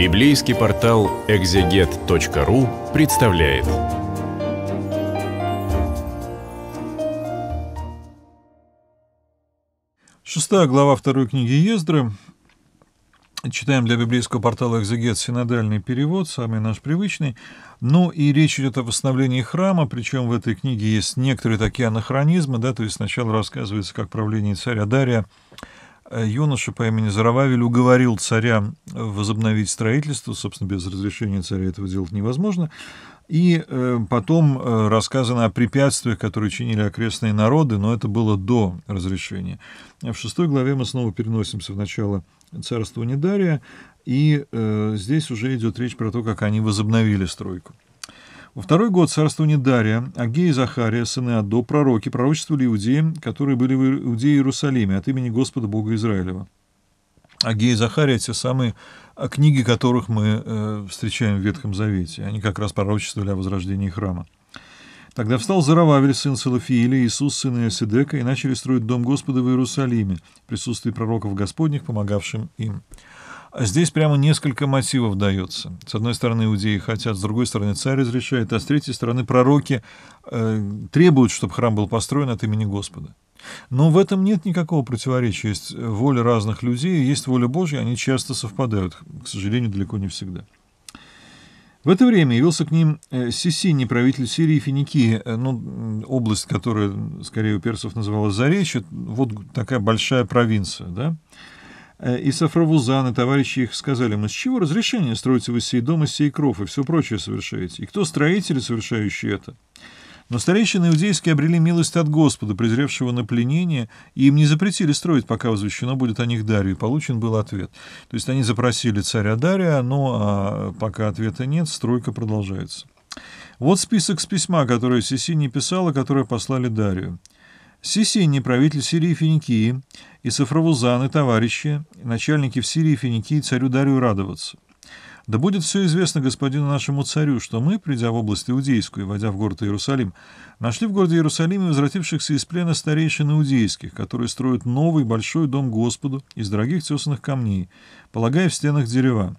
Библейский портал экзегет.ру представляет. Шестая глава второй книги Ездры. Читаем для библейского портала «Экзегет» синодальный перевод, самый наш привычный. Ну и речь идет о восстановлении храма, причем в этой книге есть некоторые такие анахронизмы, да, то есть сначала рассказывается, как правление царя Дария Э, юноша по имени Зарававель уговорил царя возобновить строительство, собственно, без разрешения царя этого делать невозможно, и э, потом э, рассказано о препятствиях, которые чинили окрестные народы, но это было до разрешения. В шестой главе мы снова переносимся в начало царства Недария, и здесь уже идет речь про то, как они возобновили стройку. Во второй год царствования Дария, Агея и Захария, сыны Адо, пророки, пророчествовали иудеям, которые были в Иудее Иерусалиме от имени Господа Бога Израилева. Агея и Захария — те самые а, книги, которых мы э, встречаем в Ветхом Завете. Они как раз пророчествовали о возрождении храма. Тогда встал Зарававель, сын Салафииля, Иисус, сын Иосидека, и начали строить дом Господа в Иерусалиме в присутствии пророков Господних, помогавшим им. Здесь прямо несколько мотивов дается. С одной стороны, иудеи хотят, с другой стороны, царь разрешает, а с третьей стороны, пророки э, требуют, чтобы храм был построен от имени Господа. Но в этом нет никакого противоречия. Есть воля разных людей, есть воля Божья, они часто совпадают, к сожалению, далеко не всегда. В это время явился к ним э, Сисини, правитель Сирии и Финикии, э, ну, область, которая, скорее, у персов называлась Заречье, вот такая большая провинция, да, Э, и Сафровузан, и товарищи их сказали, мы с чего разрешение строите вы сей дом и сей кров и все прочее совершаете? И кто строители, совершающие это? Но старейшины иудейские обрели милость от Господа, презревшего на пленение, и им не запретили строить, пока возвещено будет о них Дарию, и получен был ответ. То есть они запросили царя Дария, но а пока ответа нет, стройка продолжается. Вот список с письма, которое Сесиния писала, которое послали Дарию. Сиси, неправитель Сирии и Финикии, и Сафравузан, и товарищи, начальники в Сирии Финикии, царю Дарию радоваться. Да будет все известно господину нашему царю, что мы, придя в область Иудейскую и войдя в город Иерусалим, нашли в городе Иерусалиме возвратившихся из плена старейшин иудейских, которые строят новый большой дом Господу из дорогих тесанных камней, полагая в стенах дерева.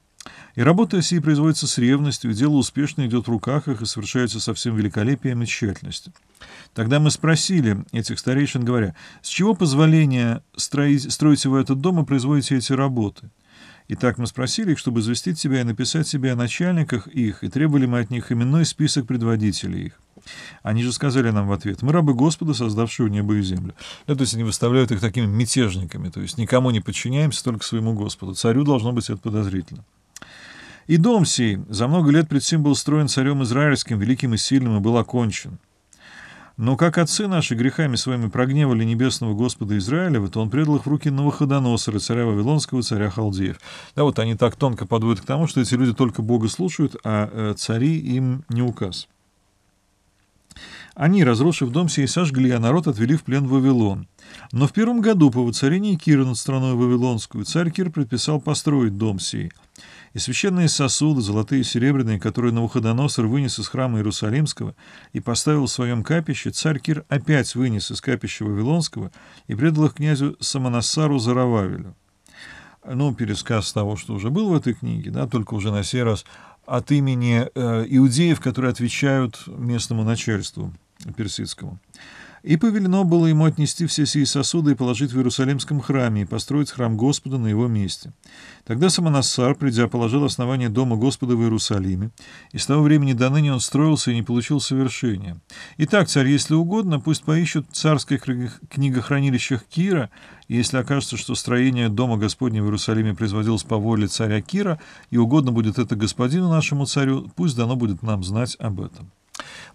И работа России производится с ревностью, дело успешно идет в руках их и совершается со всем великолепием и тщательностью. Тогда мы спросили этих старейшин, говоря, с чего позволения строить, строите вы этот дом и производите эти работы? И так мы спросили их, чтобы известить себя и написать себе о начальниках их, и требовали мы от них именной список предводителей их. Они же сказали нам в ответ, мы рабы Господа, создавшего небо и землю. Да, ну, то есть они выставляют их такими мятежниками, то есть никому не подчиняемся, только своему Господу. Царю должно быть это подозрительно. И дом сей за много лет пред сим был строен царем израильским, великим и сильным, и был окончен. Но как отцы наши грехами своими прогневали небесного Господа Израилева, то он предал их в руки Новоходоносора, царя Вавилонского, царя Халдеев. Да, вот они так тонко подводят к тому, что эти люди только Бога слушают, а э, цари им не указ. Они, разрушив дом сей, сожгли, а народ отвели в плен в Вавилон. Но в первом году по воцарении Кира над страной Вавилонскую царь Кир предписал построить дом сей. И священные сосуды, золотые и серебряные, которые Навуходоносор вынес из храма Иерусалимского и поставил в своем капище, царь Кир опять вынес из капища Вавилонского и предал их князю Самонассару Зарававелю. Ну, пересказ того, что уже был в этой книге, да, только уже на сей раз от имени э, иудеев, которые отвечают местному начальству персидскому. И повелено было ему отнести все сии сосуды и положить в Иерусалимском храме и построить храм Господа на его месте. Тогда Самонассар, придя, положил основание дома Господа в Иерусалиме, и с того времени до ныне он строился и не получил совершения. Итак, царь, если угодно, пусть поищут в царских книгохранилищах Кира, и если окажется, что строение дома Господня в Иерусалиме производилось по воле царя Кира, и угодно будет это господину нашему царю, пусть дано будет нам знать об этом.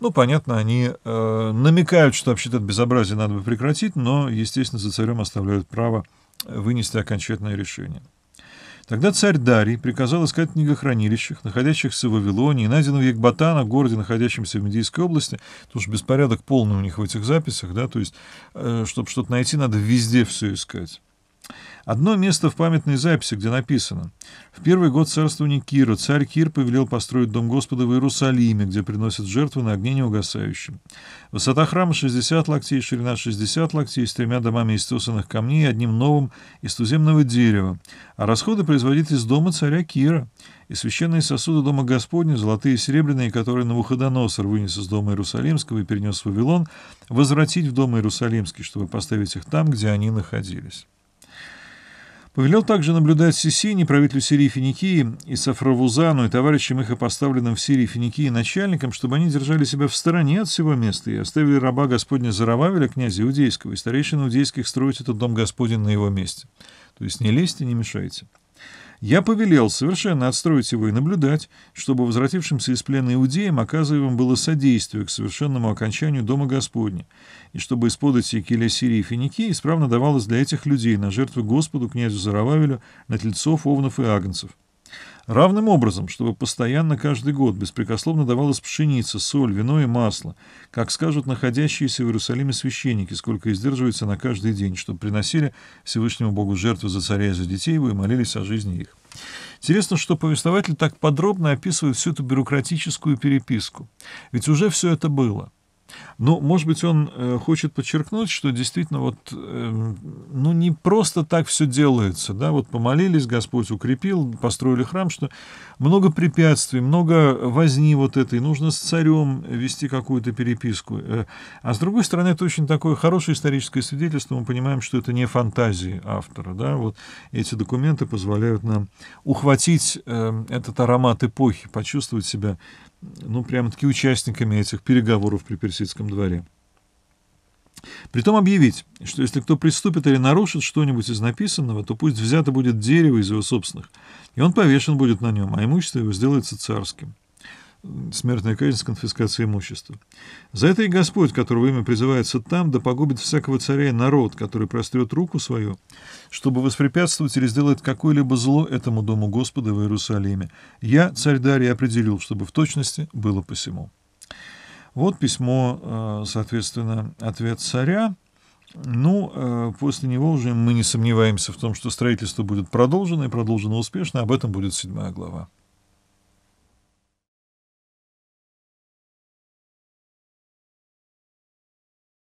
Ну, понятно, они э, намекают, что вообще-то это безобразие надо бы прекратить, но, естественно, за царем оставляют право э, вынести окончательное решение. Тогда царь Дарий приказал искать в книгохранилищах, находящихся в Вавилоне, и Вавилонии, найденного Ягбатана, городе, находящемся в Медийской области, потому что беспорядок полный у них в этих записях, да, то есть, э, чтобы что-то найти, надо везде все искать. Одно место в памятной записи, где написано «В первый год царствования Кира царь Кир повелел построить дом Господа в Иерусалиме, где приносят жертвы на огне неугасающем. Высота храма 60 локтей, ширина 60 локтей, с тремя домами из тесанных камней и одним новым из туземного дерева, а расходы производить из дома царя Кира» и священные сосуды Дома Господня, золотые и серебряные, которые Навуходоносор вынес из Дома Иерусалимского и перенес в Вавилон, возвратить в Дом Иерусалимский, чтобы поставить их там, где они находились. Повелел также наблюдать Сисини, правителю Сирии Финикии, и Сафравузану, и товарищам их поставленным в Сирии Финикии начальникам, чтобы они держали себя в стороне от всего места и оставили раба Господня Зарававеля, князя Иудейского, и старейшин Иудейских строить этот дом Господень на его месте. То есть не лезьте, не мешайте. Я повелел совершенно отстроить его и наблюдать, чтобы возвратившимся из плена иудеям оказываем было содействие к совершенному окончанию Дома Господня, и чтобы из подати Киля Сирии и Финикии исправно давалось для этих людей на жертвы Господу, князю Зарававелю, на тельцов, овнов и агнцев. Равным образом, чтобы постоянно каждый год беспрекословно давалась пшеница, соль, вино и масло, как скажут находящиеся в Иерусалиме священники, сколько издерживается на каждый день, чтобы приносили Всевышнему Богу жертвы за царя и за детей его и молились о жизни их. Интересно, что повествователь так подробно описывает всю эту бюрократическую переписку. Ведь уже все это было. Ну, может быть, он э, хочет подчеркнуть, что действительно вот, эм, ну, не просто так все делается, да, вот помолились, Господь укрепил, построили храм, что много препятствий, много возни вот этой, нужно с царем вести какую-то переписку. Э, а с другой стороны, это очень такое хорошее историческое свидетельство, мы понимаем, что это не фантазии автора, да, вот эти документы позволяют нам ухватить эм, этот аромат эпохи, почувствовать себя ну, прямо-таки участниками этих переговоров при персидском дворе. Притом объявить, что если кто приступит или нарушит что-нибудь из написанного, то пусть взято будет дерево из его собственных, и он повешен будет на нем, а имущество его сделается царским смертная казнь с конфискацией имущества. За это и Господь, которого имя призывается там, да погубит всякого царя и народ, который прострет руку свою, чтобы воспрепятствовать или сделать какое-либо зло этому дому Господа в Иерусалиме. Я, царь Дарий, определил, чтобы в точности было посему». Вот письмо, э, соответственно, ответ царя. Ну, э, после него уже мы не сомневаемся в том, что строительство будет продолжено и продолжено успешно. Об этом будет седьмая глава.